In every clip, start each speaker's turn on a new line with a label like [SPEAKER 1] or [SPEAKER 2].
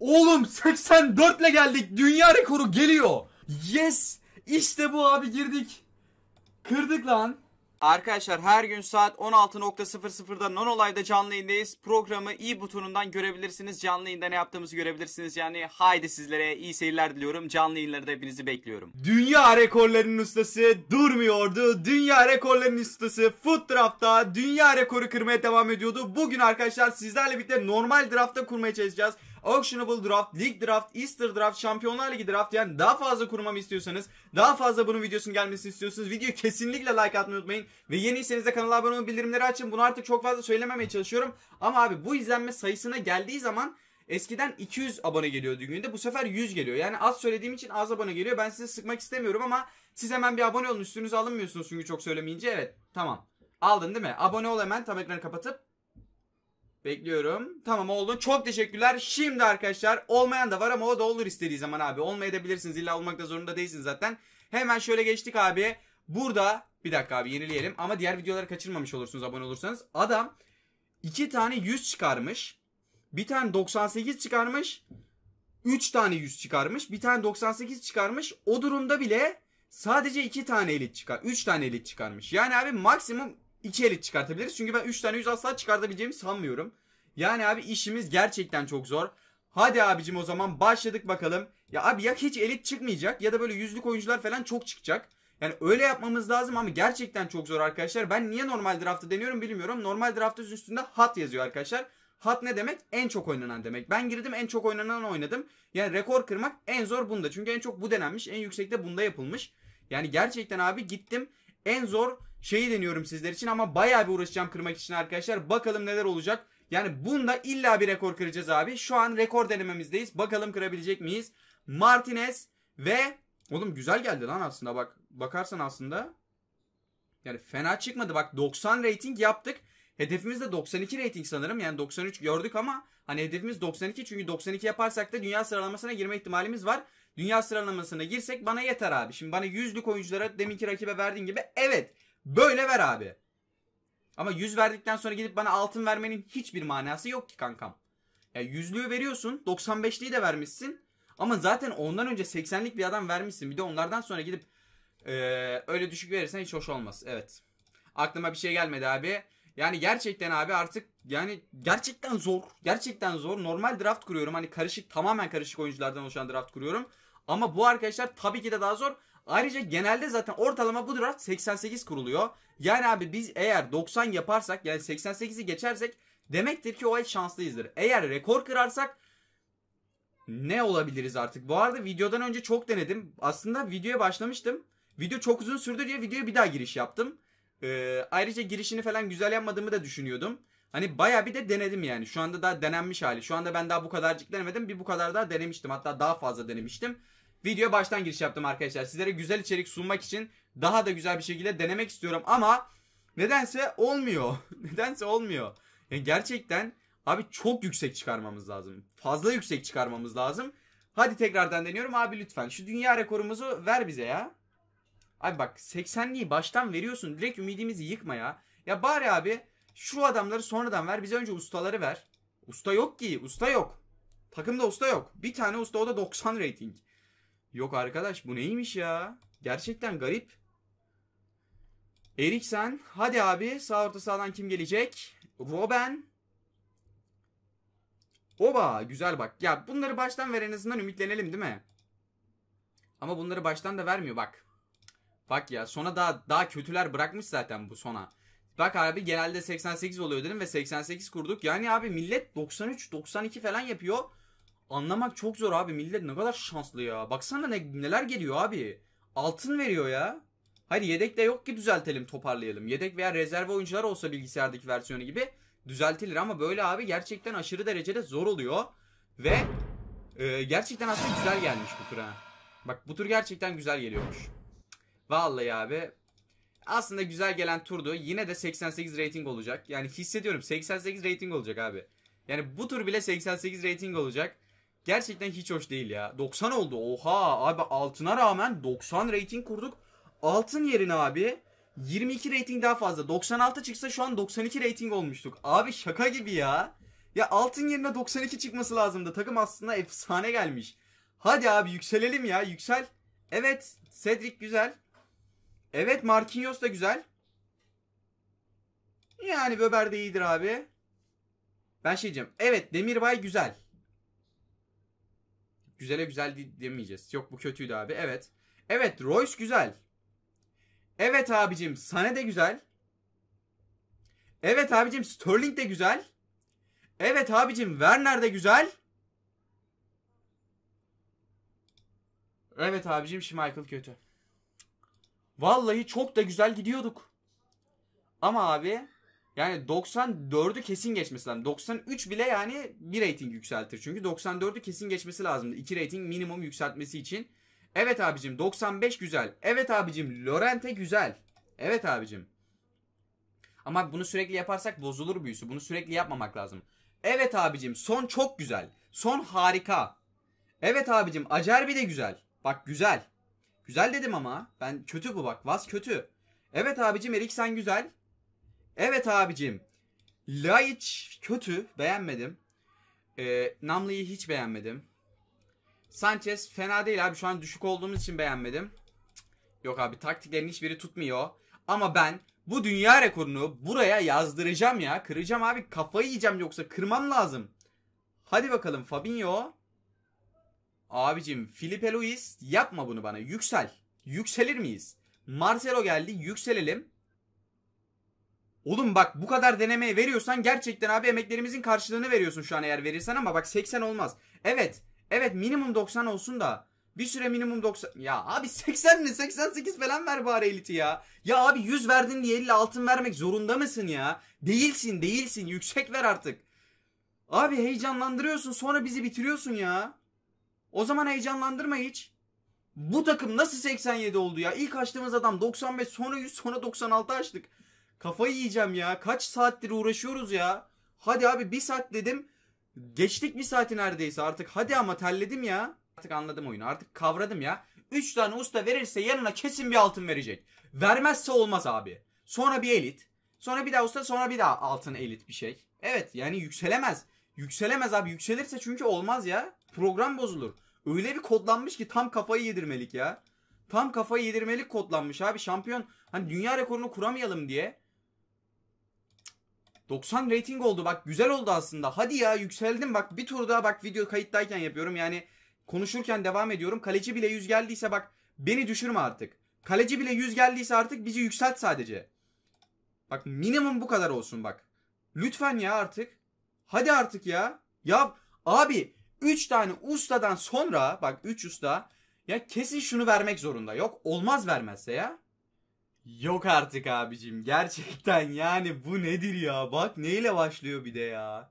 [SPEAKER 1] Oğlum 84 ile geldik. Dünya rekoru geliyor. Yes. İşte bu abi girdik. Kırdık lan. Arkadaşlar her gün saat 16.00'da non olayda canlı yayındayız. Programı i butonundan görebilirsiniz. Canlı yayında ne yaptığımızı görebilirsiniz. Yani haydi sizlere iyi seyirler diliyorum. Canlı yayınlarda hepinizi bekliyorum. Dünya rekorlarının ustası durmuyordu. Dünya rekorlarının ustası Foot Draft'ta dünya rekoru kırmaya devam ediyordu. Bugün arkadaşlar sizlerle birlikte normal draftta kurmaya çalışacağız. Auctionable Draft, League Draft, Easter Draft, Şampiyonlar Ligi Draft yani daha fazla kurmamı istiyorsanız, daha fazla bunun videosunun gelmesini istiyorsanız videoyu kesinlikle like atmayı unutmayın. Ve yeniyseniz de kanala abone olun, bildirimleri açın. Bunu artık çok fazla söylememeye çalışıyorum. Ama abi bu izlenme sayısına geldiği zaman Eskiden 200 abone geliyordu günde bu sefer 100 geliyor. Yani az söylediğim için az abone geliyor. Ben sizi sıkmak istemiyorum ama siz hemen bir abone olun üstünüze alınmıyorsunuz çünkü çok söylemeyince. Evet tamam aldın değil mi? Abone ol hemen tam ekranı kapatıp Bekliyorum. Tamam oldu. Çok teşekkürler. Şimdi arkadaşlar olmayan da var ama o da olur istediği zaman abi. Olmayabilirsiniz. İlla olmak da zorunda değilsiniz zaten. Hemen şöyle geçtik abi. Burada bir dakika abi yenileyelim. Ama diğer videoları kaçırmamış olursunuz abone olursanız. Adam iki tane 100 çıkarmış. Bir tane 98 çıkarmış. 3 tane 100 çıkarmış. Bir tane 98 çıkarmış. O durumda bile sadece 2 tane elit çıkar. 3 tane elit çıkarmış. Yani abi maksimum 2 elit çıkartabiliriz. Çünkü ben 3 tane yüz asla çıkartabileceğimi sanmıyorum. Yani abi işimiz gerçekten çok zor. Hadi abicim o zaman başladık bakalım. Ya abi ya hiç elit çıkmayacak ya da böyle yüzlük oyuncular falan çok çıkacak. Yani öyle yapmamız lazım ama gerçekten çok zor arkadaşlar. Ben niye normal draftı deniyorum bilmiyorum. Normal draftı üstünde hat yazıyor arkadaşlar. Hat ne demek? En çok oynanan demek. Ben girdim en çok oynanan oynadım. Yani rekor kırmak en zor bunda. Çünkü en çok bu denenmiş. En yüksekte bunda yapılmış. Yani gerçekten abi gittim en zor şeyi deniyorum sizler için ama bayağı bir uğraşacağım kırmak için arkadaşlar. Bakalım neler olacak. Yani bunda illa bir rekor kıracağız abi. Şu an rekor denememizdeyiz. Bakalım kırabilecek miyiz? Martinez ve oğlum güzel geldi lan aslında bak. Bakarsan aslında yani fena çıkmadı. Bak 90 rating yaptık. Hedefimiz de 92 rating sanırım. Yani 93 gördük ama hani hedefimiz 92 çünkü 92 yaparsak da dünya sıralamasına girme ihtimalimiz var. Dünya sıralamasına girsek bana yeter abi. Şimdi bana 100'lük oyunculara deminki rakibe verdiğin gibi evet Böyle ver abi. Ama 100 verdikten sonra gidip bana altın vermenin hiçbir manası yok ki kankam. Ya yüzlüğü veriyorsun, 95'liği de vermişsin. Ama zaten ondan önce 80'lik bir adam vermişsin. Bir de onlardan sonra gidip e, öyle düşük verirsen hiç hoş olmaz. Evet. Aklıma bir şey gelmedi abi. Yani gerçekten abi artık yani gerçekten zor. Gerçekten zor. Normal draft kuruyorum. Hani karışık tamamen karışık oyunculardan oluşan draft kuruyorum. Ama bu arkadaşlar tabii ki de daha zor. Ayrıca genelde zaten ortalama bu draft 88 kuruluyor. Yani abi biz eğer 90 yaparsak yani 88'i geçersek demektir ki o ay şanslıyızdır. Eğer rekor kırarsak ne olabiliriz artık? Bu arada videodan önce çok denedim. Aslında videoya başlamıştım. Video çok uzun sürdü diye videoya bir daha giriş yaptım. Ee, ayrıca girişini falan güzel yapmadığımı da düşünüyordum. Hani baya bir de denedim yani. Şu anda daha denenmiş hali. Şu anda ben daha bu kadarcık denemedim. Bir bu kadar daha denemiştim. Hatta daha fazla denemiştim. Video baştan giriş yaptım arkadaşlar. Sizlere güzel içerik sunmak için daha da güzel bir şekilde denemek istiyorum ama nedense olmuyor. nedense olmuyor. Yani gerçekten abi çok yüksek çıkarmamız lazım. Fazla yüksek çıkarmamız lazım. Hadi tekrardan deniyorum abi lütfen. Şu dünya rekorumuzu ver bize ya. Abi bak 80'liyi baştan veriyorsun. Direkt ümidimizi yıkma ya. Ya bari abi şu adamları sonradan ver. Bize önce ustaları ver. Usta yok ki. Usta yok. Takımda usta yok. Bir tane usta o da 90 rating. Yok arkadaş bu neymiş ya? Gerçekten garip. Eriksen. Hadi abi sağ orta sağdan kim gelecek? Robben. Oba güzel bak. Ya bunları baştan ver en azından ümitlenelim değil mi? Ama bunları baştan da vermiyor bak. Bak ya sona daha, daha kötüler bırakmış zaten bu sona. Bak abi genelde 88 oluyor dedim ve 88 kurduk. Yani abi millet 93-92 falan yapıyor. Anlamak çok zor abi. Millet ne kadar şanslı ya. Baksana ne, neler geliyor abi. Altın veriyor ya. Hadi yedek de yok ki düzeltelim toparlayalım. Yedek veya rezerve oyuncular olsa bilgisayardaki versiyonu gibi düzeltilir. Ama böyle abi gerçekten aşırı derecede zor oluyor. Ve e, gerçekten aslında güzel gelmiş bu tur Bak bu tur gerçekten güzel geliyormuş. Vallahi abi aslında güzel gelen turdu. Yine de 88 rating olacak. Yani hissediyorum 88 rating olacak abi. Yani bu tur bile 88 rating olacak. Gerçekten hiç hoş değil ya. 90 oldu. Oha abi altına rağmen 90 rating kurduk. Altın yerine abi 22 rating daha fazla. 96 çıksa şu an 92 rating olmuştuk. Abi şaka gibi ya. Ya altın yerine 92 çıkması lazımdı. Takım aslında efsane gelmiş. Hadi abi yükselelim ya yüksel. Evet Cedric güzel. Evet Marquinhos da güzel. Yani Böber de iyidir abi. Ben şey diyeceğim. Evet Demirbay güzel güzele güzel demeyeceğiz. Yok bu kötüydü abi. Evet. Evet Royce güzel. Evet abicim Sane de güzel. Evet abicim Sterling de güzel. Evet abicim Werner de güzel. Evet abicim Schmeichel kötü. Vallahi çok da güzel gidiyorduk. Ama abi yani 94'ü kesin geçmesi lazım. 93 bile yani bir rating yükseltir. Çünkü 94'ü kesin geçmesi lazım. İki rating minimum yükseltmesi için. Evet abicim 95 güzel. Evet abicim Lorente güzel. Evet abicim. Ama bunu sürekli yaparsak bozulur büyüsü. Bunu sürekli yapmamak lazım. Evet abicim son çok güzel. Son harika. Evet abicim Acerbi de güzel. Bak güzel. Güzel dedim ama. Ben kötü bu bak. Vaz kötü. Evet abicim Eriksen güzel. Evet abicim. Laiç kötü. Beğenmedim. E, Namlı'yı hiç beğenmedim. Sanchez fena değil abi. Şu an düşük olduğumuz için beğenmedim. Yok abi taktiklerin hiçbiri tutmuyor. Ama ben bu dünya rekorunu buraya yazdıracağım ya. Kıracağım abi. Kafayı yiyeceğim yoksa kırmam lazım. Hadi bakalım Fabinho. Abicim Filipe Luis yapma bunu bana. Yüksel. Yükselir miyiz? Marcelo geldi. Yükselelim. Oğlum bak bu kadar denemeye veriyorsan gerçekten abi emeklerimizin karşılığını veriyorsun şu an eğer verirsen ama bak 80 olmaz. Evet. Evet minimum 90 olsun da bir süre minimum 90. Ya abi 80 mi? 88 falan ver bari eliti ya. Ya abi 100 verdin diye 50 altın vermek zorunda mısın ya? Değilsin değilsin. Yüksek ver artık. Abi heyecanlandırıyorsun sonra bizi bitiriyorsun ya. O zaman heyecanlandırma hiç. Bu takım nasıl 87 oldu ya? İlk açtığımız adam 95 sonra 100 sonra 96 açtık. Kafayı yiyeceğim ya. Kaç saattir uğraşıyoruz ya. Hadi abi bir saat dedim. Geçtik bir saati neredeyse artık. Hadi ama terledim ya. Artık anladım oyunu. Artık kavradım ya. 3 tane usta verirse yanına kesin bir altın verecek. Vermezse olmaz abi. Sonra bir elit. Sonra bir daha usta sonra bir daha altın elit bir şey. Evet yani yükselemez. Yükselemez abi. Yükselirse çünkü olmaz ya. Program bozulur. Öyle bir kodlanmış ki tam kafayı yedirmelik ya. Tam kafayı yedirmelik kodlanmış abi. Şampiyon hani dünya rekorunu kuramayalım diye 90 rating oldu bak güzel oldu aslında. Hadi ya yükseldim bak bir tur daha bak video kayıttayken yapıyorum yani konuşurken devam ediyorum. Kaleci bile 100 geldiyse bak beni düşürme artık. Kaleci bile 100 geldiyse artık bizi yükselt sadece. Bak minimum bu kadar olsun bak. Lütfen ya artık. Hadi artık ya. Ya abi 3 tane ustadan sonra bak 3 usta ya kesin şunu vermek zorunda. Yok olmaz vermezse ya. Yok artık abicim. Gerçekten yani bu nedir ya? Bak neyle başlıyor bir de ya.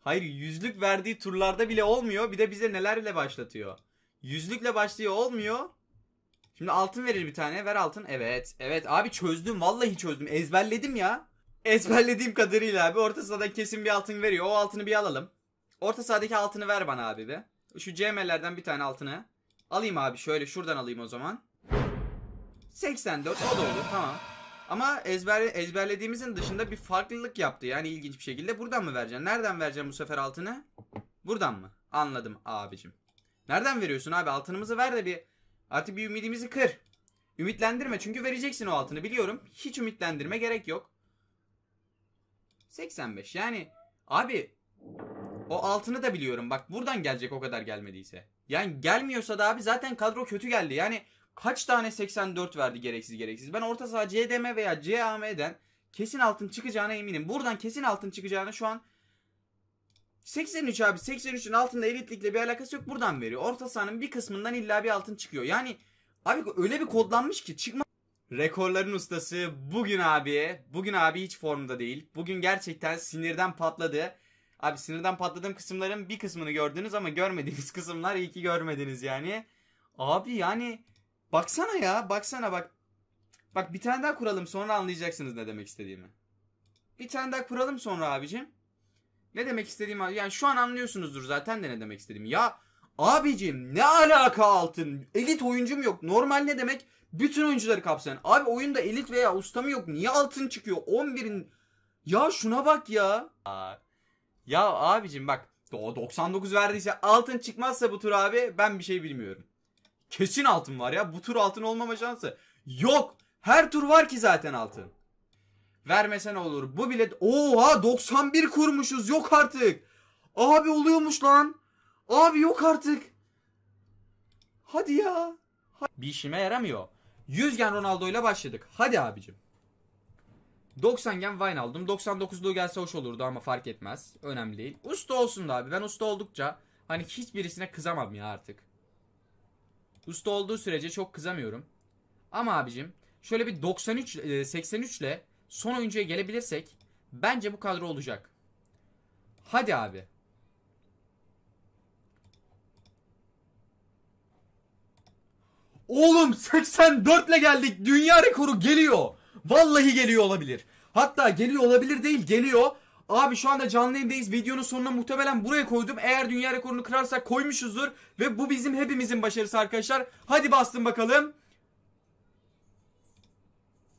[SPEAKER 1] Hayır yüzlük verdiği turlarda bile olmuyor. Bir de bize nelerle başlatıyor. Yüzlükle başlıyor olmuyor. Şimdi altın verir bir tane. Ver altın. Evet. Evet abi çözdüm. Vallahi çözdüm. Ezberledim ya. Ezberlediğim kadarıyla abi. Orta sahada kesin bir altın veriyor. O altını bir alalım. Orta sahadaki altını ver bana abi be. Şu CM'lerden bir tane altını. Alayım abi şöyle şuradan alayım o zaman. 84 o da olur tamam. Ama ezber, ezberlediğimizin dışında bir farklılık yaptı yani ilginç bir şekilde. Buradan mı vereceksin? Nereden vereceğim bu sefer altını? Buradan mı? Anladım abicim. Nereden veriyorsun abi? Altınımızı ver de bir artık bir ümidimizi kır. Ümitlendirme çünkü vereceksin o altını biliyorum. Hiç ümitlendirme gerek yok. 85 yani abi o altını da biliyorum. Bak buradan gelecek o kadar gelmediyse. Yani gelmiyorsa da abi zaten kadro kötü geldi. Yani kaç tane 84 verdi gereksiz gereksiz. Ben orta saha CDM veya CAM'den kesin altın çıkacağına eminim. Buradan kesin altın çıkacağına şu an 83 abi 83'ün altında elitlikle bir alakası yok buradan veriyor. Orta sahanın bir kısmından illa bir altın çıkıyor. Yani abi öyle bir kodlanmış ki çıkma. Rekorların ustası bugün abi. Bugün abi hiç formda değil. Bugün gerçekten sinirden patladı. Abi sinirden patladığım kısımların bir kısmını gördünüz ama görmediğiniz kısımlar iyi ki görmediniz yani. Abi yani Baksana ya baksana bak. Bak bir tane daha kuralım sonra anlayacaksınız ne demek istediğimi. Bir tane daha kuralım sonra abicim. Ne demek istediğimi yani şu an anlıyorsunuzdur zaten de ne demek istediğimi. Ya abicim ne alaka altın? Elit oyuncum yok. Normal ne demek? Bütün oyuncuları kapsayan. Abi oyunda elit veya ustam yok. Niye altın çıkıyor? 11'in ya şuna bak ya. Ya abicim bak o 99 verdiyse altın çıkmazsa bu tur abi ben bir şey bilmiyorum. Kesin altın var ya. Bu tur altın olmama şansı yok. Her tur var ki zaten altın. Vermesen olur? Bu bilet oha 91 kurmuşuz. Yok artık. Abi oluyormuş lan. Abi yok artık. Hadi ya. Bir işime yaramıyor. 100 gen Ronaldo ile başladık. Hadi abicim. 90 gen Vine aldım. 99'luğu gelse hoş olurdu ama fark etmez. Önemli değil. Usta olsun da abi. Ben usta oldukça hani hiçbirisine kızamam ya artık. Usta olduğu sürece çok kızamıyorum. Ama abicim şöyle bir 93 83 e, ile son oyuncuya gelebilirsek bence bu kadro olacak. Hadi abi. Oğlum 84 ile geldik. Dünya rekoru geliyor. Vallahi geliyor olabilir. Hatta geliyor olabilir değil geliyor. Abi şu anda canlı yayındayız. Videonun sonuna muhtemelen buraya koydum. Eğer dünya rekorunu kırarsak koymuşuzdur. Ve bu bizim hepimizin başarısı arkadaşlar. Hadi bastım bakalım.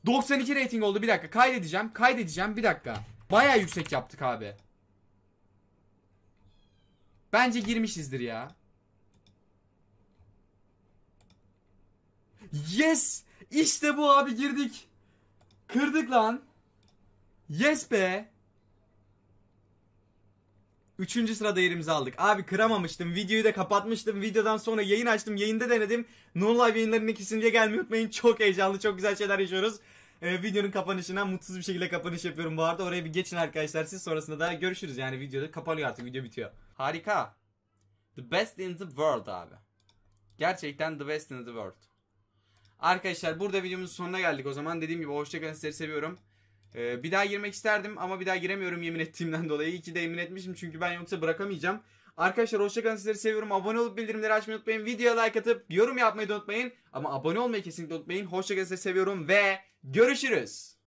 [SPEAKER 1] 92 rating oldu. Bir dakika kaydedeceğim. Kaydedeceğim. Bir dakika. Baya yüksek yaptık abi. Bence girmişizdir ya. Yes! İşte bu abi girdik. Kırdık lan. Yes be. Üçüncü sırada yerimizi aldık. Abi kıramamıştım. Videoyu da kapatmıştım. Videodan sonra yayın açtım. Yayında denedim. No live yayınlarının ikisinde gelmeyi unutmayın. Çok heyecanlı, çok güzel şeyler yaşıyoruz. Ee, videonun kapanışına mutsuz bir şekilde kapanış yapıyorum bu arada. Oraya bir geçin arkadaşlar. Siz sonrasında da görüşürüz. Yani videoda kapanıyor artık. Video bitiyor. Harika. The best in the world abi. Gerçekten the best in the world. Arkadaşlar burada videomuzun sonuna geldik o zaman. Dediğim gibi hoşçakalın sizleri seviyorum. Ee, bir daha girmek isterdim ama bir daha giremiyorum yemin ettiğimden dolayı. İyi ki de yemin etmişim çünkü ben yoksa bırakamayacağım. Arkadaşlar hoşçakalın sizleri seviyorum. Abone olup bildirimleri açmayı unutmayın. Videoya like atıp yorum yapmayı unutmayın. Ama abone olmayı kesinlikle unutmayın. Hoşçakalın sizleri seviyorum ve görüşürüz.